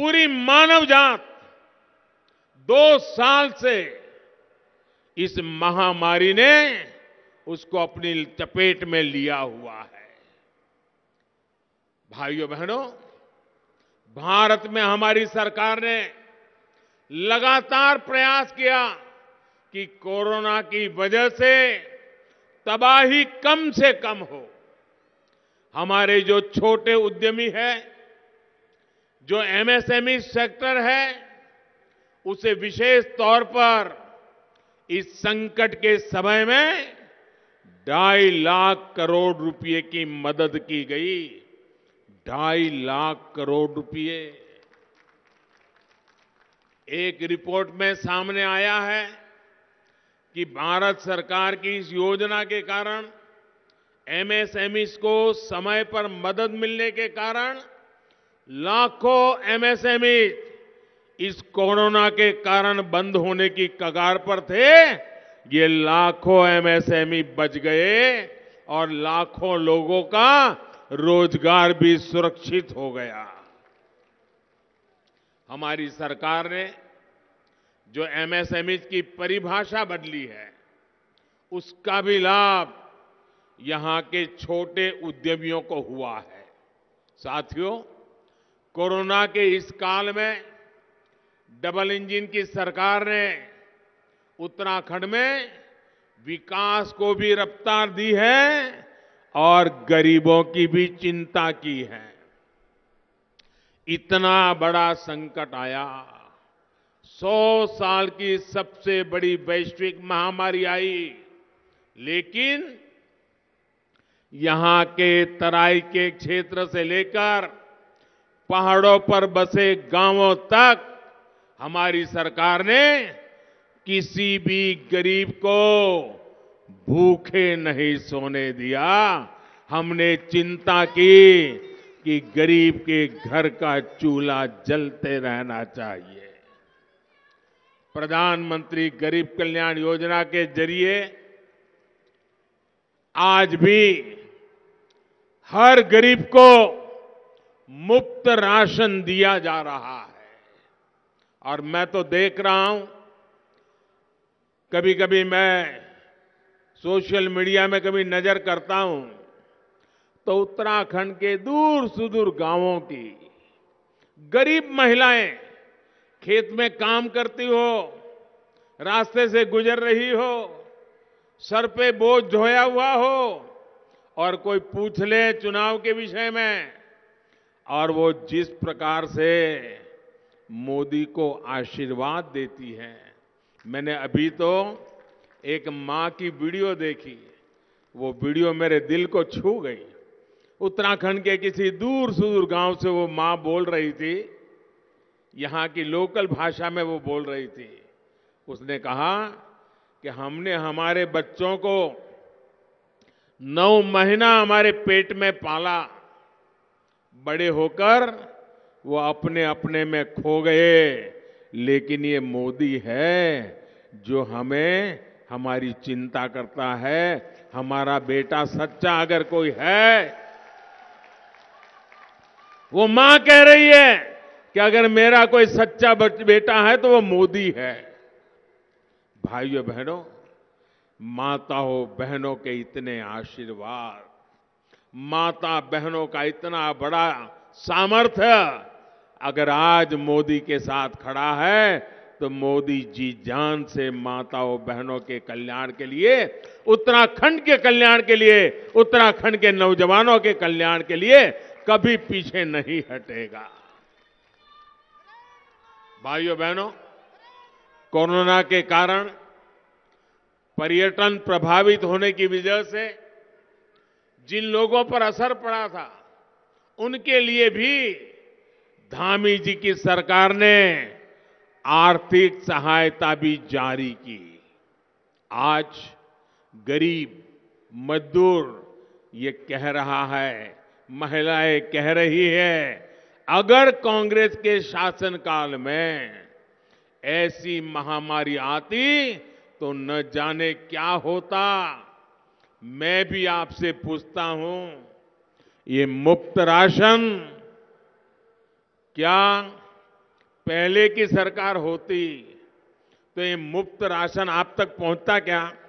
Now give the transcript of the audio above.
पूरी मानव जात दो साल से इस महामारी ने उसको अपनी चपेट में लिया हुआ है भाइयों बहनों भारत में हमारी सरकार ने लगातार प्रयास किया कि कोरोना की वजह से तबाही कम से कम हो हमारे जो छोटे उद्यमी हैं जो एमएसएमई सेक्टर e है उसे विशेष तौर पर इस संकट के समय में ढाई लाख करोड़ रुपए की मदद की गई ढाई लाख करोड़ रुपए एक रिपोर्ट में सामने आया है कि भारत सरकार की इस योजना के कारण एमएसएमईस e को समय पर मदद मिलने के कारण लाखों एमएसएमई e इस कोरोना के कारण बंद होने की कगार पर थे ये लाखों एमएसएमई e बच गए और लाखों लोगों का रोजगार भी सुरक्षित हो गया हमारी सरकार ने जो एमएसएमई e की परिभाषा बदली है उसका भी लाभ यहां के छोटे उद्यमियों को हुआ है साथियों कोरोना के इस काल में डबल इंजन की सरकार ने उत्तराखंड में विकास को भी रफ्तार दी है और गरीबों की भी चिंता की है इतना बड़ा संकट आया सौ साल की सबसे बड़ी वैश्विक महामारी आई लेकिन यहां के तराई के क्षेत्र से लेकर पहाड़ों पर बसे गांवों तक हमारी सरकार ने किसी भी गरीब को भूखे नहीं सोने दिया हमने चिंता की कि गरीब के घर का चूल्हा जलते रहना चाहिए प्रधानमंत्री गरीब कल्याण योजना के जरिए आज भी हर गरीब को मुफ्त राशन दिया जा रहा है और मैं तो देख रहा हूं कभी कभी मैं सोशल मीडिया में कभी नजर करता हूं तो उत्तराखंड के दूर सुदूर गांवों की गरीब महिलाएं खेत में काम करती हो रास्ते से गुजर रही हो सर पे बोझ झोया हुआ हो और कोई पूछ ले चुनाव के विषय में और वो जिस प्रकार से मोदी को आशीर्वाद देती है मैंने अभी तो एक माँ की वीडियो देखी वो वीडियो मेरे दिल को छू गई उत्तराखंड के किसी दूर सुदूर गांव से वो माँ बोल रही थी यहाँ की लोकल भाषा में वो बोल रही थी उसने कहा कि हमने हमारे बच्चों को नौ महीना हमारे पेट में पाला बड़े होकर वो अपने अपने में खो गए लेकिन ये मोदी है जो हमें हमारी चिंता करता है हमारा बेटा सच्चा अगर कोई है वो मां कह रही है कि अगर मेरा कोई सच्चा बेटा है तो वो मोदी है भाइयों बहनों माताओं बहनों के इतने आशीर्वाद माता बहनों का इतना बड़ा सामर्थ्य अगर आज मोदी के साथ खड़ा है तो मोदी जी जान से माताओं बहनों के कल्याण के लिए उत्तराखंड के कल्याण के लिए उत्तराखंड के नौजवानों के कल्याण के लिए कभी पीछे नहीं हटेगा भाइयों बहनों कोरोना के कारण पर्यटन प्रभावित होने की वजह से जिन लोगों पर असर पड़ा था उनके लिए भी धामी जी की सरकार ने आर्थिक सहायता भी जारी की आज गरीब मजदूर ये कह रहा है महिलाएं कह रही है अगर कांग्रेस के शासनकाल में ऐसी महामारी आती तो न जाने क्या होता मैं भी आपसे पूछता हूं ये मुफ्त राशन क्या पहले की सरकार होती तो ये मुफ्त राशन आप तक पहुंचता क्या